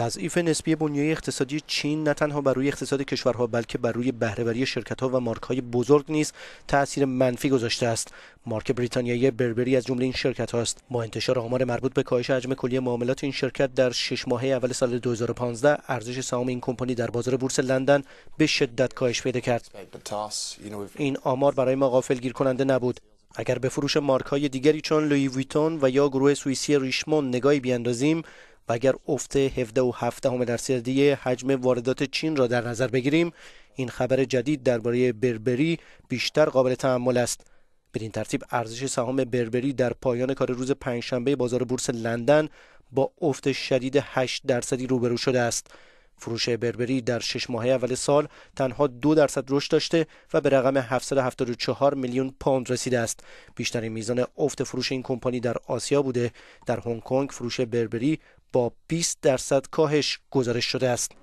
تضعیف نسبی بنیه اقتصادی چین نه تنها بر روی اقتصاد کشورها بلکه بر روی بهرهوری شرکتها و مارکهای بزرگ نیز تاثیر منفی گذاشته است مارک بریتانیایی بربری از جمله این شرکت هاست با انتشار آمار مربوط به کاهش حجم کلی معاملات این شرکت در شش ماهه اول سال 2015 ارزش سهام این کمپانی در بازار بورس لندن به شدت کاهش پیدا کرد این آمار برای ما گیر کننده نبود اگر به فروش مارک های دیگری چون لویویتون و یا گروه سوئیسی ریشمون نگاهی بیاندازیم اگر افت 17 و 17 درصدی حجم واردات چین را در نظر بگیریم این خبر جدید درباره بربری بیشتر قابل تحمل است به این ترتیب ارزش سهام بربری در پایان کار روز پنجشنبه بازار بورس لندن با افت شدید 8 درصدی روبرو شده است فروش بربری در شش ماهه اول سال تنها دو درصد رشد داشته و به رقم 774 میلیون پوند رسیده است. بیشترین میزان افت فروش این کمپانی در آسیا بوده. در هنگ کنگ فروش بربری با 20 درصد کاهش گزارش شده است